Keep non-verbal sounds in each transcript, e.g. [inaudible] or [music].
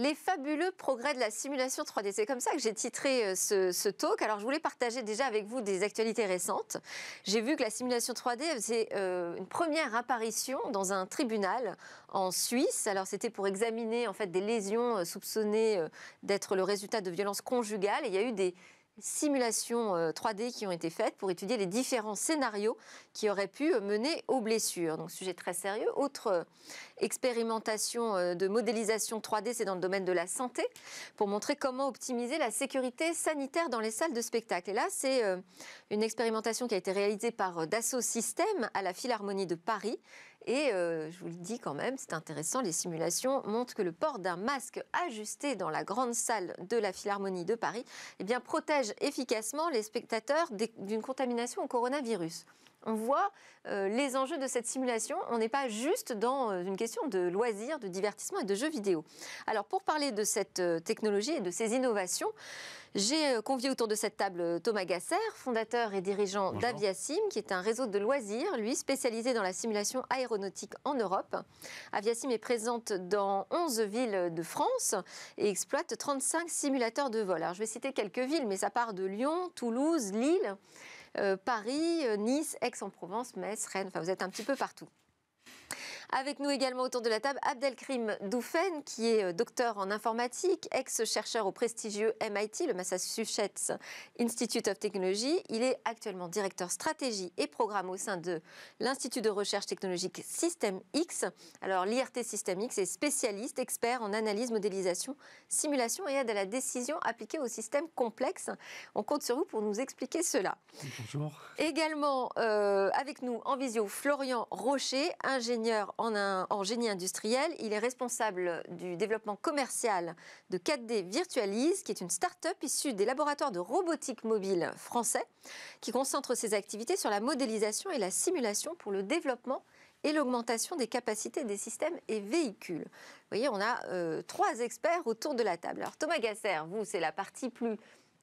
Les fabuleux progrès de la simulation 3D. C'est comme ça que j'ai titré euh, ce, talk. Alors, je voulais partager déjà avec vous des actualités récentes. J'ai vu que la simulation 3D faisait euh, une première apparition dans un tribunal en Suisse. Alors, c'était pour examiner en fait des lésions euh, soupçonnées d'être le résultat de violences conjugales. Et il y a eu des simulations 3D euh, qui ont été faites pour étudier les différents scénarios qui auraient pu mener aux blessures. Donc sujet très sérieux. Autre euh, expérimentation euh, de modélisation 3D, c'est dans le domaine de la santé, pour montrer comment optimiser la sécurité sanitaire dans les salles de spectacle. Et là, c'est une expérimentation qui a été réalisée par Dassault Systèmes à la Philharmonie de Paris. Et je vous le dis quand même, c'est intéressant, les simulations montrent que le port d'un masque ajusté dans la grande salle de la Philharmonie de Paris eh bien, protège efficacement les spectateurs d'une contamination au coronavirus on voit euh, les enjeux de cette simulation. On n'est pas juste dans euh, une question de loisirs, de divertissement et de jeux vidéo. Alors pour parler de cette euh, technologie et de ces innovations, j'ai convié autour de cette table Thomas Gasser, fondateur et dirigeant d'Aviasim, qui est un réseau de loisirs, lui spécialisé dans la simulation aéronautique en Europe. Aviasim est présente dans 11 villes de France et exploite 35 simulateurs de vol. Alors je vais citer quelques villes, mais ça part de Lyon, Toulouse, Lille. Euh, Paris, euh, Nice, Aix-en-Provence, Metz, Rennes. Enfin, vous êtes un petit peu partout. Avec nous également autour de la table, Abdelkrim Doufen, qui est euh, docteur en informatique, ex-chercheur au prestigieux MIT, le Massachusetts Institute of Technology. Il est actuellement directeur stratégie et programme au sein de l'Institut de recherche technologique Système X. Alors, l'IRT Système X est spécialiste, expert en analyse, modélisation, simulation et aide à la décision appliquée aux systèmes complexes. On compte sur vous pour nous expliquer cela. Bonjour. Également euh, avec nous en visio, Florian Rocher, ingénieur en, génie industriel. Il est responsable du développement commercial de 4D Virtualize, qui est une start-up issue des laboratoires de robotique mobile français, qui concentre ses activités sur la modélisation et la simulation pour le développement et l'augmentation des capacités des systèmes et véhicules. Vous voyez, on a euh, trois experts autour de la table. Alors Thomas Gasser, vous, c'est la partie plus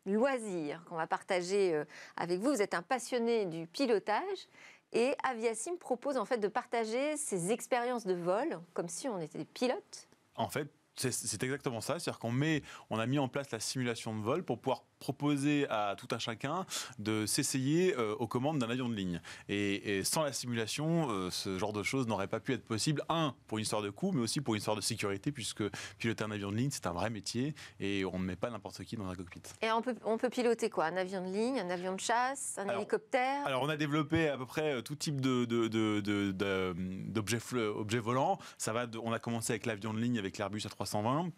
loisir qu'on va partager euh, avec vous. Vous êtes un passionné du pilotage. Et Aviasim propose en fait de partager ses expériences de vol, comme si on était des pilotes. En fait, c'est exactement ça, c'est-à-dire qu'on on a mis en place la simulation de vol pour pouvoir proposer à tout un chacun de s'essayer euh, aux commandes d'un avion de ligne. Et, sans la simulation, euh, ce genre de choses n'aurait pas pu être possible, un, pour une histoire de coût, mais aussi pour une histoire de sécurité, puisque piloter un avion de ligne, c'est un vrai métier, et on ne met pas n'importe qui dans un cockpit. Et on peut, piloter quoi Un avion de ligne, un avion de chasse, un hélicoptère Alors on a développé à peu près euh, tout type de, de, volants. Ça va on a commencé avec l'avion de ligne, avec l'Airbus A320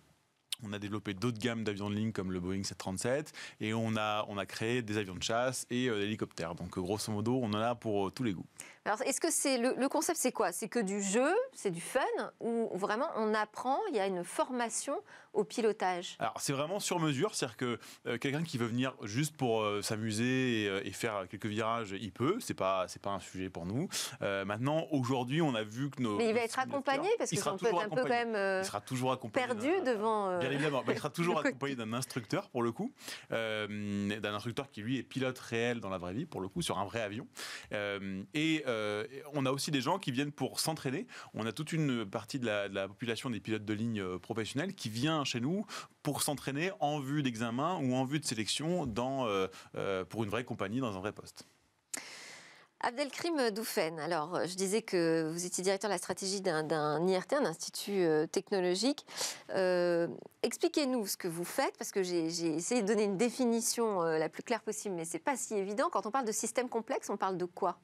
on a développé d'autres gammes d'avions de ligne comme le Boeing 737 et on a, créé des avions de chasse et euh, d'hélicoptères. Donc euh, grosso modo, on en a pour euh, tous les goûts. Alors, est-ce que c'est le, concept, c'est quoi C'est que du jeu, c'est du fun, ou vraiment on apprend, il y a une formation au pilotage Alors, c'est vraiment sur mesure, c'est-à-dire que euh, quelqu'un qui veut venir juste pour euh, s'amuser euh, et, faire quelques virages, il peut. C'est pas, c'est pas un sujet pour nous. maintenant, aujourd'hui, on a vu que nos. Mais il va être accompagné parce que un peu quand même. il sera toujours Perdu devant. Bien évidemment, il sera [laughs] toujours accompagné d'un instructeur pour le coup, d'un instructeur qui lui est pilote réel dans la vraie vie pour le coup sur un vrai avion et euh, on a aussi des gens qui viennent pour s'entraîner. On a toute une partie de la, population des pilotes de ligne euh, professionnels qui vient chez nous pour s'entraîner en vue d'examen ou en vue de sélection euh, pour une vraie compagnie, dans un vrai poste. Abdelkrim Doufen, alors je disais que vous étiez directeur de la stratégie d'un IRT, un institut technologique. Expliquez-nous ce que vous faites, parce que j'ai essayé de donner une définition la plus claire possible, mais ce n'est pas si évident. Quand on parle de système complexe, on parle de quoi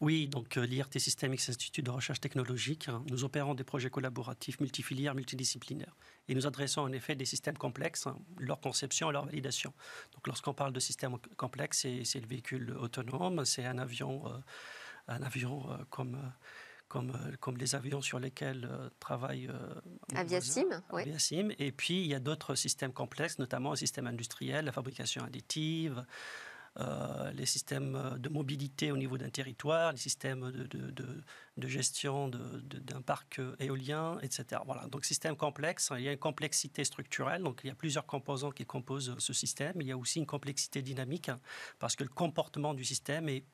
oui, donc euh, l'IRT Systemics Institut de recherche technologique, hein, nous opérons des projets collaboratifs multifilières, multidisciplinaires. Et nous adressons en effet des systèmes complexes, hein, leur conception et leur validation. Donc lorsqu'on parle de système complexe, c'est le véhicule autonome, c'est un avion, euh, un avion euh, comme... comme, comme, les avions sur lesquels travaille Aviasim. Oui. Aviasim. Et puis, il y a d'autres systèmes complexes, notamment un système industriel, la fabrication additive, euh, les systèmes euh, de mobilité au niveau d'un territoire, les systèmes de, gestion d'un parc euh, éolien, etc. Voilà, donc système complexe, hein. il y a une complexité structurelle, donc il y a plusieurs composants qui composent ce système, il y a aussi une complexité dynamique, hein, parce que le comportement du système est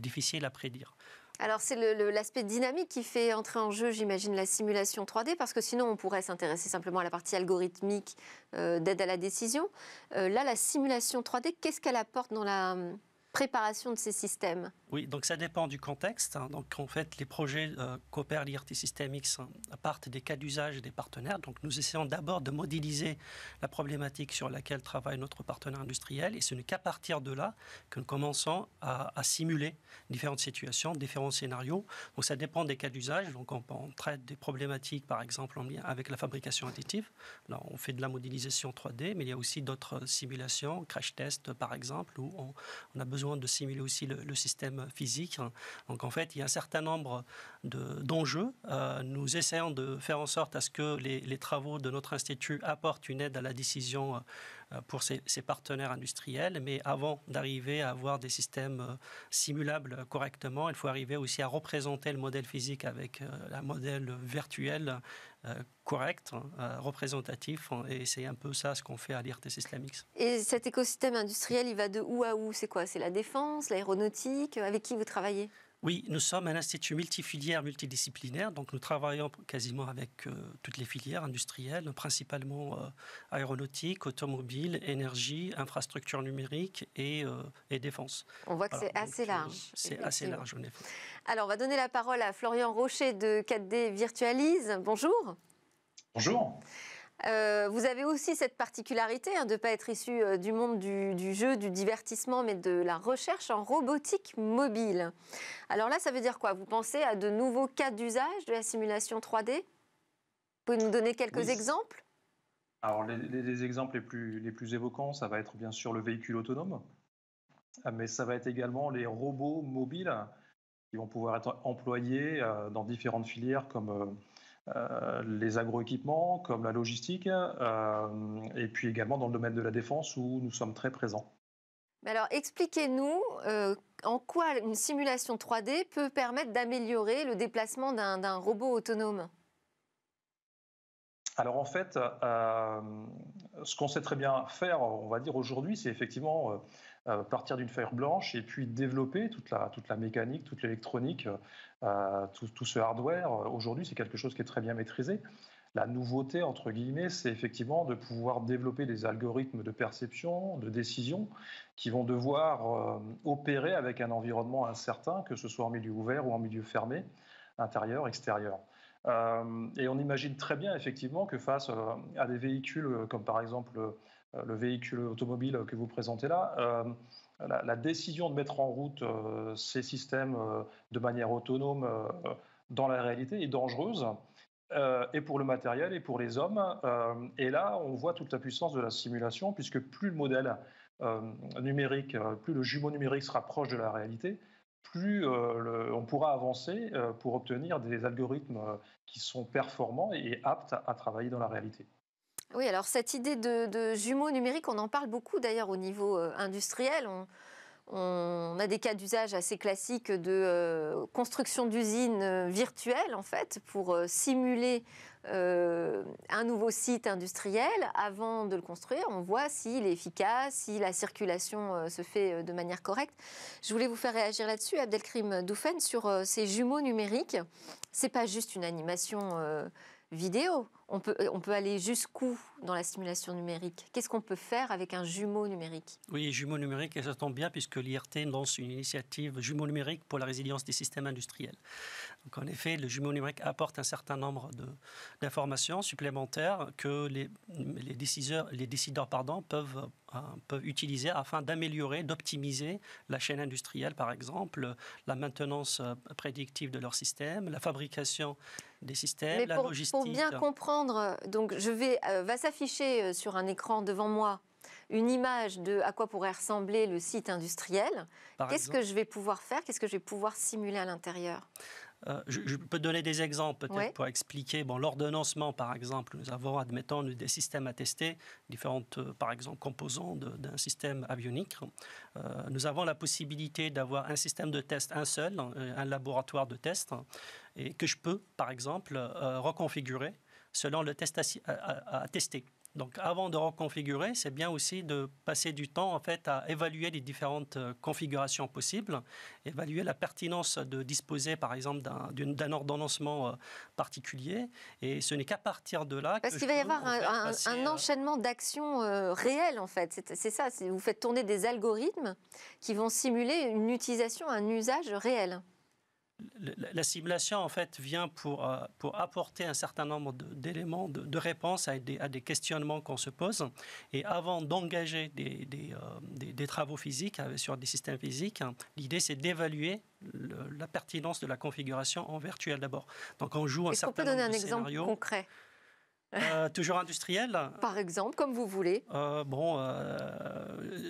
difficile à prédire. Alors c'est l'aspect dynamique qui fait entrer en jeu, j'imagine, la simulation 3D, parce que sinon on pourrait s'intéresser simplement à la partie algorithmique euh, d'aide à la décision. Euh, là, la simulation 3D, qu'est-ce qu'elle apporte dans la, préparation de ces systèmes Oui, donc ça dépend du contexte. Hein. Donc en fait, les projets euh, coopèrent l'IRT Systemix hein, partent des cas d'usage des partenaires. Donc nous essayons d'abord de modéliser la problématique sur laquelle travaille notre partenaire industriel. Et ce n'est qu'à partir de là que nous commençons à, simuler différentes situations, différents scénarios. Donc ça dépend des cas d'usage. Donc on, traite des problématiques, par exemple, en lien avec la fabrication additive. on fait de la modélisation 3D, mais il y a aussi d'autres euh, simulations, crash test par exemple, où on, on a besoin de simuler aussi le, système physique. Donc en fait, il y a un certain nombre d'enjeux. De, euh, nous essayons de faire en sorte à ce que les, les, travaux de notre institut apportent une aide à la décision euh, euh, pour ses, partenaires industriels. Mais avant d'arriver à avoir des systèmes euh, simulables correctement, il faut arriver aussi à représenter le modèle physique avec un euh, modèle virtuel correct, hein, représentatif. Hein, et c'est un peu ça ce qu'on fait à l'IRTC Slamix. Et cet écosystème industriel, il va de où à où C'est quoi C'est la défense, l'aéronautique Avec qui vous travaillez oui, nous sommes un institut multifilière, multidisciplinaire, donc nous travaillons quasiment avec euh, toutes les filières industrielles, principalement euh, aéronautique, automobile, énergie, infrastructure numérique et, euh, et défense. On voit que c'est assez large. C'est assez large, en effet. Alors, on va donner la parole à Florian Rocher de 4D Virtualise. Bonjour. Bonjour. Euh, vous avez aussi cette particularité hein, de ne pas être issu euh, du monde du, jeu, du divertissement, mais de la recherche en robotique mobile. Alors là, ça veut dire quoi Vous pensez à de nouveaux cas d'usage de la simulation 3D Vous pouvez nous donner quelques exemples alors les, exemples les les plus évoquants, ça va être bien sûr le véhicule autonome, mais ça va être également les robots mobiles qui vont pouvoir être employés euh, dans différentes filières comme euh, les agroéquipements, comme la logistique, euh, et puis également dans le domaine de la défense où nous sommes très présents. alors expliquez-nous euh, en quoi une simulation 3D peut permettre d'améliorer le déplacement d'un robot autonome. Alors en fait, euh, ce qu'on sait très bien faire, on va dire aujourd'hui, c'est effectivement euh, euh, partir d'une feuille blanche et puis développer toute la, mécanique, toute l'électronique, tout, tout, ce hardware. Aujourd'hui, c'est quelque chose qui est très bien maîtrisé. La nouveauté, entre guillemets, c'est effectivement de pouvoir développer des algorithmes de perception, de décision, qui vont devoir opérer avec un environnement incertain, que ce soit en milieu ouvert ou en milieu fermé, intérieur, extérieur. Euh, et on imagine très bien effectivement que face euh, à des véhicules euh, comme par exemple le véhicule automobile que vous présentez là, la, décision de mettre en route ces systèmes de manière autonome dans la réalité est dangereuse. et pour le matériel et pour les hommes. et là, on voit toute la puissance de la simulation, puisque plus le modèle numérique, plus le jumeau numérique se rapproche de la réalité, plus euh, on pourra avancer euh, pour obtenir des algorithmes euh, qui sont performants et aptes à, travailler dans la réalité. Oui, alors cette idée de, jumeaux numériques, on en parle beaucoup d'ailleurs au niveau industriel. On, on, a des cas d'usage assez classiques de construction d'usines virtuelles en fait pour simuler euh, un nouveau site industriel, avant de le construire, on voit s'il est efficace, si la circulation euh, se fait euh, de manière correcte. Je voulais vous faire réagir là-dessus, Abdelkrim Doufen, sur ces jumeaux numériques. C'est pas juste une animation vidéo. On peut, euh, on peut aller jusqu'où dans la simulation numérique Qu'est-ce qu'on peut faire avec un jumeau numérique Oui, jumeau numérique, et ça tombe bien puisque l'IRT lance une initiative jumeau numérique pour la résilience des systèmes industriels. Donc, en effet, le jumeau numérique apporte un certain nombre d'informations supplémentaires que les, les décideurs, les décideurs pardon, peuvent, euh, peuvent utiliser afin d'améliorer, d'optimiser la chaîne industrielle, par exemple, la maintenance euh, prédictive de leur système, la fabrication systèmes, Mais pour, bien comprendre, donc je vais, euh, va s'afficher euh, sur un écran devant moi une image de à quoi pourrait ressembler le site industriel. Qu'est-ce que je vais pouvoir faire Qu'est-ce que je vais pouvoir simuler à l'intérieur euh, je, peux donner des exemples peut-être pour expliquer. Bon, l'ordonnancement, par exemple, nous avons, admettons, des systèmes à tester, différentes, euh, par exemple, composants d'un système avionique. Euh, nous avons la possibilité d'avoir un système de test, un seul, un laboratoire de test, et que je peux, par exemple, reconfigurer selon le test à tester. Donc avant de reconfigurer, c'est bien aussi de passer du temps en fait à évaluer les différentes euh, configurations possibles, évaluer la pertinence de disposer par exemple d'un ordonnancement euh, particulier. Et ce n'est qu'à partir de là parce qu'il va y avoir un, euh, enchaînement d'actions réelles en fait. C'est ça, vous faites tourner des algorithmes qui vont simuler une utilisation, un usage réel. La simulation, en fait, vient pour, euh, pour apporter un certain nombre d'éléments de, de, réponse à des, à des questionnements qu'on se pose. Et avant d'engager des, des, euh, des, travaux physiques euh, sur des systèmes physiques, hein, l'idée, c'est d'évaluer la pertinence de la configuration en virtuel d'abord. Donc, on joue un certain Est-ce qu'on peut donner un exemple concret euh, toujours industriel Par exemple, comme vous voulez. Euh, bon, euh,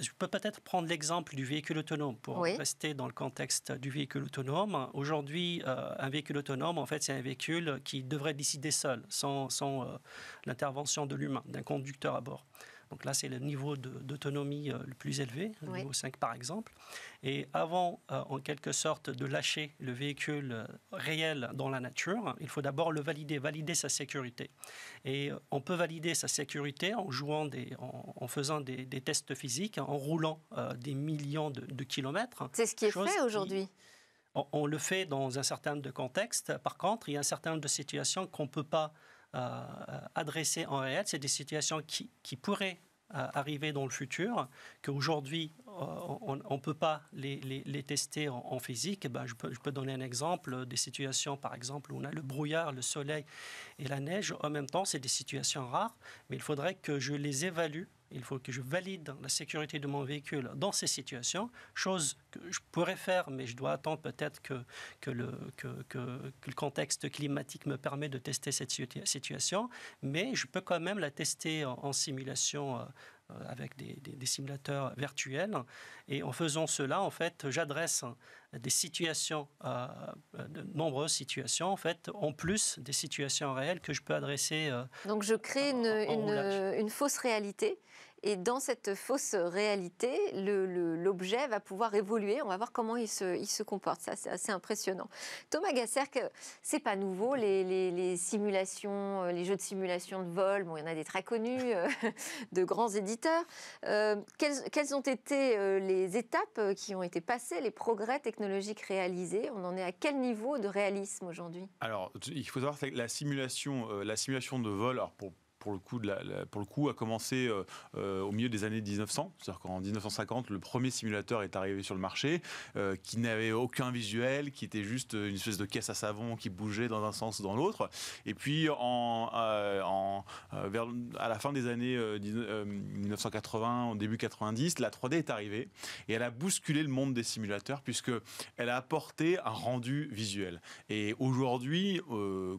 je peux peut-être prendre l'exemple du véhicule autonome pour rester dans le contexte du véhicule autonome. Aujourd'hui, un véhicule autonome, en fait, c'est un véhicule qui devrait décider seul, sans l'intervention de l'humain, d'un conducteur à bord. Donc là, c'est le niveau d'autonomie euh, le plus élevé, le niveau 5 par exemple. Et avant, euh, en quelque sorte, de lâcher le véhicule euh, réel dans la nature, il faut d'abord le valider, valider sa sécurité. Et on peut valider sa sécurité en jouant des, en, faisant des, tests physiques, en roulant des millions de, kilomètres. C'est ce qui est fait aujourd'hui. On, on, le fait dans un certain nombre de contextes. Par contre, il y a un certain nombre de situations qu'on ne peut pas euh, adresser en réel, c'est des situations qui, qui pourraient euh, arriver dans le futur, qu'aujourd'hui, euh, on ne peut pas les, les, tester en, physique. Ben, je, peux, je, peux, donner un exemple des situations, par exemple, où on a le brouillard, le soleil et la neige. En même temps, c'est des situations rares, mais il faudrait que je les évalue il faut que je valide la sécurité de mon véhicule dans ces situations, chose que je pourrais faire, mais je dois attendre peut-être que, que, le, le contexte climatique me permet de tester cette situation, mais je peux quand même la tester en, simulation. Euh, euh, avec des, des, simulateurs virtuels. Et en faisant cela, en fait, j'adresse des situations, euh, euh, de nombreuses situations, en fait, en plus des situations réelles que je peux adresser. Euh, Donc je crée une, fausse réalité. Et dans cette fausse réalité, l'objet va pouvoir évoluer. On va voir comment il se, il se comporte. Ça, c'est assez impressionnant. Thomas Gasser, ce c'est pas nouveau, les, simulations, les jeux de simulation de vol. Bon, il y en a des très connus, [laughs] de grands éditeurs. Quelles, quelles, ont été les étapes qui ont été passées, les progrès technologiques technologique réalisée On en est à quel niveau de réalisme aujourd'hui Alors, il faut savoir que la simulation, euh, la simulation de vol, alors pour, pour le coup, de la, pour le coup a commencé euh, euh, au milieu des années 1900. C'est-à-dire qu'en 1950, le premier simulateur est arrivé sur le marché, euh, qui n'avait aucun visuel, qui était juste une espèce de caisse à savon qui bougeait dans un sens ou dans l'autre. Et puis, en, en vers, à la fin des années 1980, au début 90, la 3D est arrivée et elle a bousculé le monde des simulateurs puisque elle a apporté un rendu visuel. Et aujourd'hui,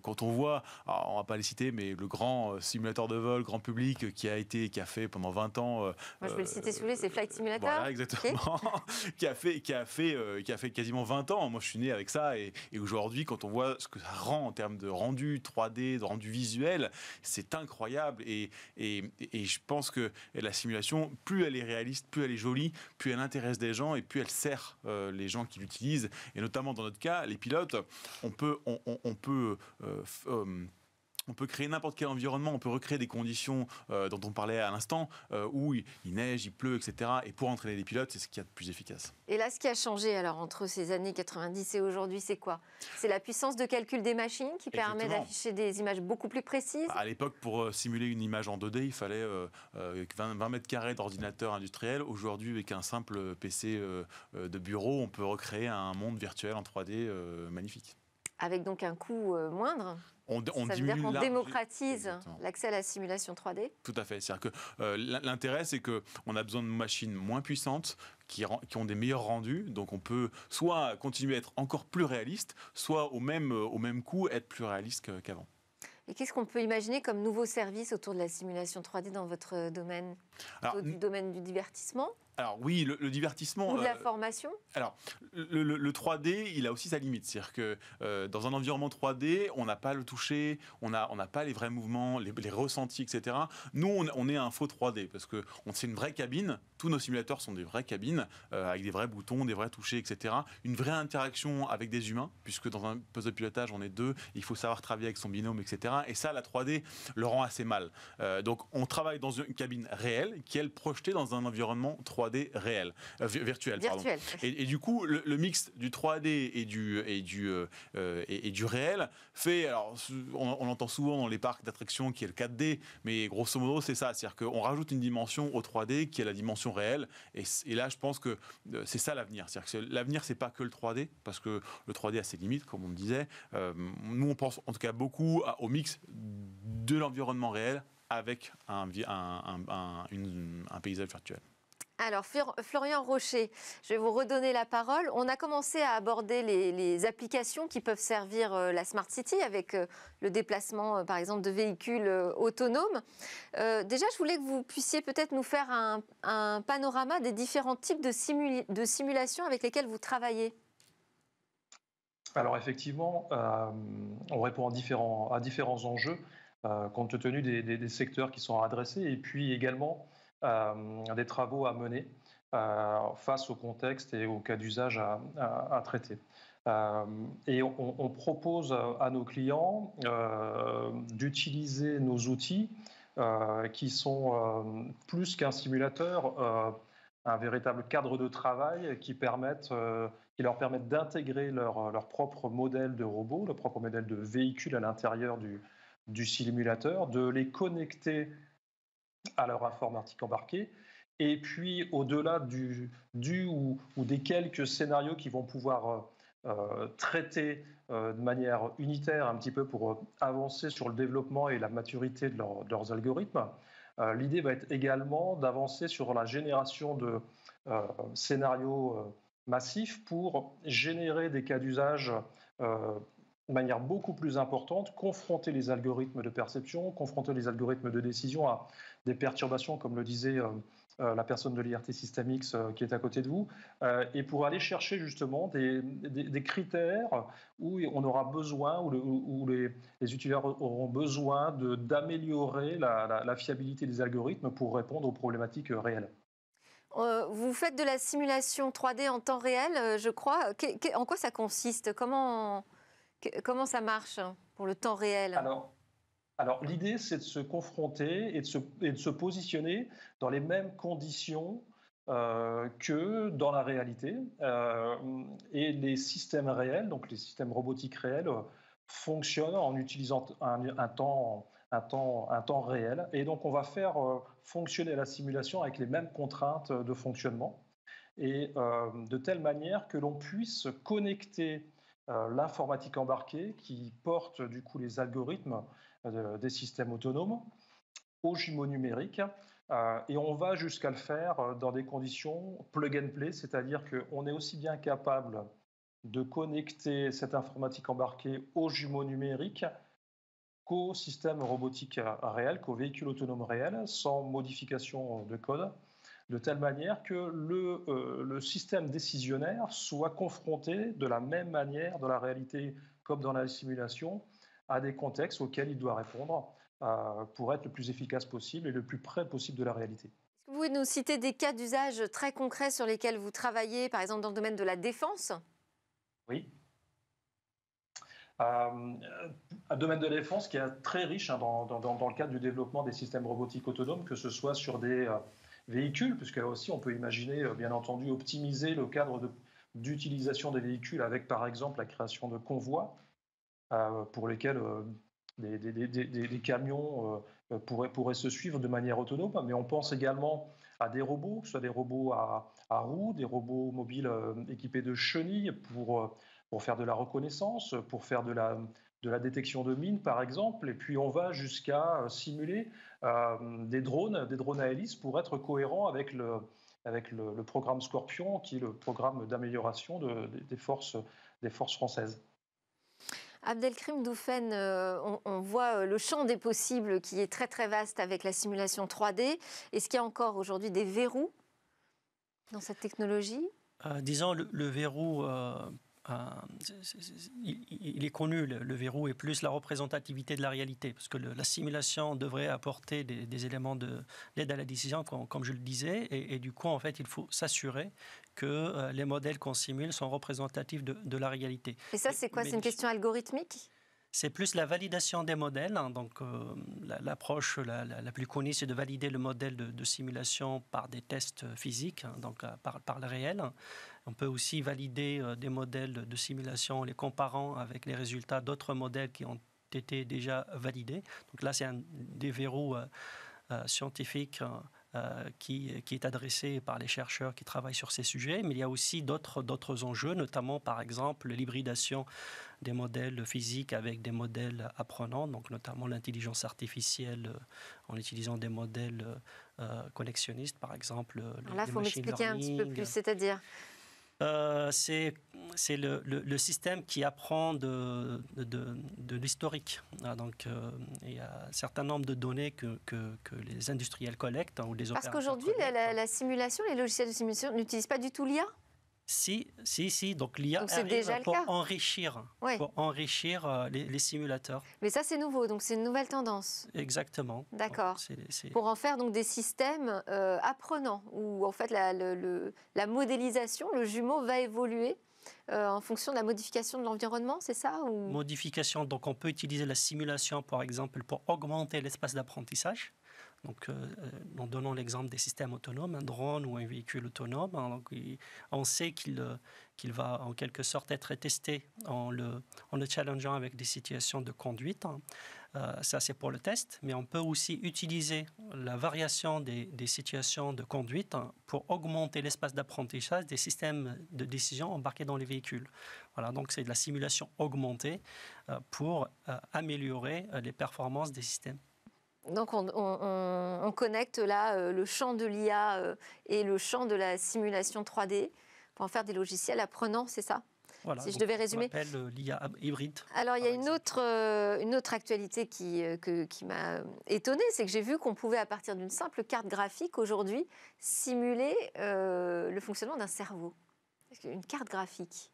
quand on voit, ah, on va pas les citer, mais le grand simulateur de vol grand public qui a été, qui a fait pendant 20 ans. Euh, Moi, je vais le citer sous les, c'est Flight Simulator. exactement. [laughs] qui a fait, qui a fait, euh, qui a fait quasiment 20 ans. Moi, je suis né avec ça et, aujourd'hui, quand on voit ce que ça rend en termes de rendu 3D, de rendu visuel, c'est incroyable. Et, et, et, je pense que la simulation, plus elle est réaliste, plus elle est jolie, plus elle intéresse des gens et plus elle sert euh, les gens qui l'utilisent. Et notamment dans notre cas, les pilotes, on peut, on, peut on peut créer n'importe quel environnement, on peut recréer des conditions euh, dont on parlait à l'instant, euh, où il, neige, il pleut, etc. Et pour entraîner les pilotes, c'est ce qui est a de plus efficace. Et là, ce qui a changé alors entre ces années 90 et aujourd'hui, c'est quoi C'est la puissance de calcul des machines qui permet d'afficher des images beaucoup plus précises À l'époque, pour euh, simuler une image en 2D, il fallait 20, 20, mètres carrés d'ordinateur industriel. Aujourd'hui, avec un simple PC de bureau, on peut recréer un monde virtuel en 3D magnifique avec donc un coût euh, moindre. On, ça veut dire démocratise l'accès à la simulation 3D Tout à fait. C'est-à-dire que euh, l'intérêt, c'est qu'on a besoin de machines moins puissantes, qui, qui, ont des meilleurs rendus. Donc on peut soit continuer à être encore plus réaliste, soit au même, euh, au même coût être plus réaliste qu'avant. Et qu'est-ce qu'on peut imaginer comme nouveaux services autour de la simulation 3D dans votre domaine Du domaine du divertissement alors oui, le, divertissement. Ou la euh, formation Alors, le, 3D, il a aussi sa limite. C'est-à-dire que euh, dans un environnement 3D, on n'a pas le toucher, on n'a on pas les vrais mouvements, les, ressentis, etc. Nous, on, on, est un faux 3D parce que c'est une vraie cabine tous nos simulateurs sont des vraies cabines, euh, avec des vrais boutons, des vrais touchés, etc. Une vraie interaction avec des humains, puisque dans un puzzle de pilotage, on est deux, il faut savoir travailler avec son binôme, etc. Et ça, la 3D le rend assez mal. Euh, donc on travaille dans une cabine réelle, qui est projetée dans un environnement 3D réel, euh, virtuel. Pardon. Et, et, du coup, le, mix du 3D et du, et du, et, du réel fait, alors on, l'entend entend souvent dans les parcs d'attractions qui est le 4D, mais grosso modo c'est ça, c'est-à-dire qu'on rajoute une dimension au 3D qui est la dimension réel Et, là, je pense que euh, c'est ça l'avenir. C'est-à-dire que l'avenir, c'est pas que le 3D, parce que le 3D a ses limites, comme on me disait. Euh, nous, on pense en tout cas beaucoup au mix de l'environnement réel avec un, un paysage virtuel. Alors, Florian Rocher, je vais vous redonner la parole. On a commencé à aborder les, applications qui peuvent servir euh, la Smart City avec euh, le déplacement, euh, par exemple, de véhicules autonomes. déjà, je voulais que vous puissiez peut-être nous faire un, panorama des différents types de, simulations avec lesquelles vous travaillez. Alors, effectivement, on répond à différents, différents enjeux, compte tenu des, des, secteurs qui sont adressés et puis également euh, des travaux à mener euh, face au contexte et au cas d'usage à, traiter. Euh, et on, propose à nos clients d'utiliser nos outils qui sont plus qu'un simulateur un véritable cadre de travail qui, leur permettent d'intégrer leur, propre modèle de robot, leur propre modèle de véhicule à l'intérieur du, simulateur, de les connecter à leur informatique embarquée. Et puis, au-delà du, ou, des quelques scénarios qui vont pouvoir euh, euh, traiter euh, de manière unitaire un petit peu pour avancer sur le développement et la maturité de, leurs algorithmes, l'idée va être également d'avancer sur la génération de scénarios massifs pour générer des cas d'usage de manière beaucoup plus importante, confronter les algorithmes de perception, confronter les algorithmes de décision à, des perturbations, comme le disait euh, euh, la personne de l'IRT Systemix euh, qui est à côté de vous, et pour aller chercher justement des, critères où on aura besoin, où, les, utilisateurs auront besoin d'améliorer la, fiabilité des algorithmes pour répondre aux problématiques réelles. Vous faites de la simulation 3D en temps réel, je crois. en quoi ça consiste comment, comment ça marche hein, pour le temps réel Alors, alors l'idée, c'est de se confronter et de se, et de se, positionner dans les mêmes conditions euh, que dans la réalité. Euh, et les systèmes réels, donc les systèmes robotiques réels, euh, fonctionnent en utilisant un, un, temps, un, temps, un temps réel. Et donc on va faire fonctionner la simulation avec les mêmes contraintes de fonctionnement. Et de telle manière que l'on puisse connecter l'informatique embarquée qui porte du coup les algorithmes des systèmes autonomes aux jumeaux numériques. Euh, et on va jusqu'à le faire dans des conditions plug and play, c'est-à-dire qu'on est aussi bien capable de connecter cette informatique embarquée au jumeaux numérique qu'au système robotique réel, qu'au véhicule autonome réel, sans modification de code, de telle manière que le euh, système décisionnaire soit confronté de la même manière dans la réalité comme dans la simulation à des contextes auxquels il doit répondre euh, pour être le plus efficace possible et le plus près possible de la réalité. Est-ce que vous pouvez nous citer des cas d'usage très concrets sur lesquels vous travaillez, par exemple dans le domaine de la défense Oui. Euh, un domaine de défense qui est très riche hein, dans, le cadre du développement des systèmes robotiques autonomes, que ce soit sur des euh, véhicules, puisque là aussi on peut imaginer, bien entendu, optimiser le cadre d'utilisation des véhicules avec par exemple la création de convois euh, pour lesquels euh, des, camions euh, pourraient, se suivre de manière autonome. Mais on pense également à des robots, que ce soit des robots à, roues, des robots mobiles équipés de chenilles pour, pour faire de la reconnaissance, pour faire de la, de la détection de mines, par exemple, et puis on va jusqu'à simuler des drones, des drones à hélice, pour être cohérent avec le, avec le, programme Scorpion, qui est le programme d'amélioration des, forces, des forces françaises. Abdelkrim Doufen, euh, on, voit euh, le champ des possibles qui est très très vaste avec la simulation 3D. Est-ce qu'il y a encore aujourd'hui des verrous dans cette technologie euh, Disons, le verrou euh, il, est connu, le, verrou est plus la représentativité de la réalité, parce que la simulation devrait apporter des, éléments d'aide à la décision, comme, je le disais, et, du coup, en fait, il faut s'assurer que euh, les modèles qu'on simule sont représentatifs de, de, la réalité. Et ça, c'est quoi C'est une question algorithmique c'est plus la validation des modèles. Hein. donc, euh, l'approche la, plus connue, c'est de valider le modèle de, simulation par des tests physiques, hein, donc euh, par, le réel. On peut aussi valider euh, des modèles de, simulation en les comparant avec les résultats d'autres modèles qui ont été déjà validés. Donc là, c'est un des verrous scientifiques hein, euh, qui, est adressée par les chercheurs qui travaillent sur ces sujets, mais il y a aussi d'autres enjeux, notamment par exemple l'hybridation des modèles physiques avec des modèles apprenants, donc notamment l'intelligence artificielle euh, en utilisant des modèles euh, collectionnistes connexionnistes, par exemple. là, il faut m'expliquer un petit peu plus, c'est-à-dire euh, c'est le, système qui apprend de, de, l'historique. Ah, euh, il y a un certain nombre de données que, les industriels collectent hein, ou les Parce qu'aujourd'hui, simulation, les logiciels de simulation n'utilisent pas du tout l'IA si, si, si. Donc l'IA pour enrichir, pour euh, enrichir les, simulateurs. Mais ça, c'est nouveau, donc c'est une nouvelle tendance. Exactement. D'accord. Pour en faire donc des systèmes euh, apprenants, où en fait la, modélisation, le jumeau va évoluer. Euh, en fonction de la modification de l'environnement, c'est ça Modification, donc on peut utiliser la simulation, par exemple, pour augmenter l'espace d'apprentissage. Donc, euh, euh, en donnant l'exemple des systèmes autonomes, un drone ou un véhicule autonome, hein, on sait euh, qu'il va en quelque sorte être testé en le, en challengeant avec des situations de conduite. Hein. ça, c'est pour le test, mais on peut aussi utiliser la variation des, situations de conduite hein, pour augmenter l'espace d'apprentissage des systèmes de décision embarqués dans les véhicules. Voilà, donc c'est de la simulation augmentée pour améliorer les performances des systèmes. Donc on, connecte là euh, le champ de l'IA euh, et le champ de la simulation 3D pour en faire des logiciels apprenants, c'est ça voilà, si je devais résumer. Euh, l'IA hybride. Alors, il y a une autre, une autre actualité qui, qui m'a étonnée, c'est que j'ai vu qu'on pouvait, à partir d'une simple carte graphique, aujourd'hui, simuler le fonctionnement d'un cerveau. Une carte graphique,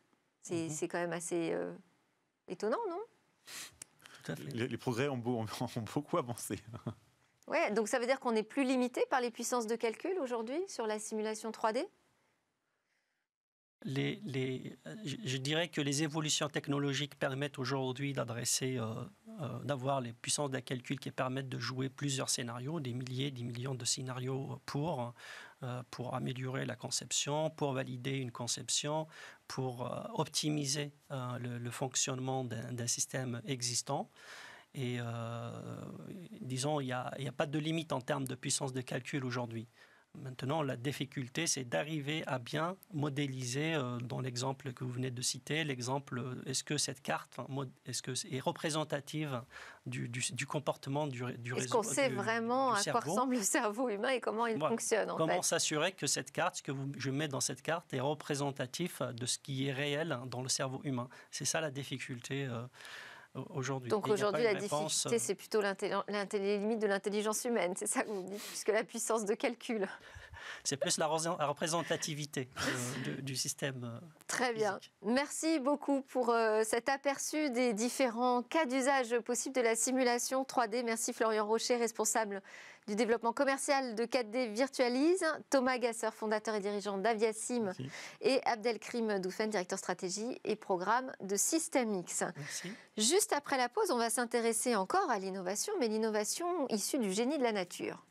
mhm. c'est quand même assez étonnant, non les, progrès [laughs] ont, beaucoup avancé. Ouais, donc ça veut dire qu'on n'est plus limité par les puissances de calcul aujourd'hui sur la simulation 3D les, je dirais que les évolutions technologiques permettent aujourd'hui d'adresser, euh, euh, d'avoir les puissances de calcul qui permettent de jouer plusieurs scénarios, des milliers, des millions de scénarios pour, euh, pour améliorer la conception, pour valider une conception, pour optimiser le, fonctionnement d'un système existant. Et disons, il n'y a, pas de limite en termes de puissance de calcul aujourd'hui. Maintenant, la difficulté, c'est d'arriver à bien modéliser, euh, dans l'exemple que vous venez de citer, l'exemple, euh, est-ce que cette carte est-ce que représentative du, du, du comportement du, du est-ce qu'on sait vraiment à quoi ressemble le cerveau humain et comment il fonctionne Comment s'assurer que cette carte, ce que je mets dans cette carte, est représentatif de ce qui est réel hein, dans le cerveau humain C'est ça la difficulté. Euh, donc aujourd'hui, la difficulté, euh, c'est plutôt les limites de l'intelligence humaine, c'est ça que vous dites, puisque la puissance de calcul c'est plus la, représentativité euh, du, système. Euh, Très bien. Merci beaucoup pour euh, cet aperçu des différents cas d'usage possibles de la simulation 3D. Merci Florian Rocher, responsable du développement commercial de 4D Virtualise, Thomas Gasser, fondateur et dirigeant d'Aviasim, et Abdelkrim Doufen, directeur stratégie et programme de Systemix. Juste après la pause, on va s'intéresser encore à l'innovation, mais l'innovation issue du génie de la nature.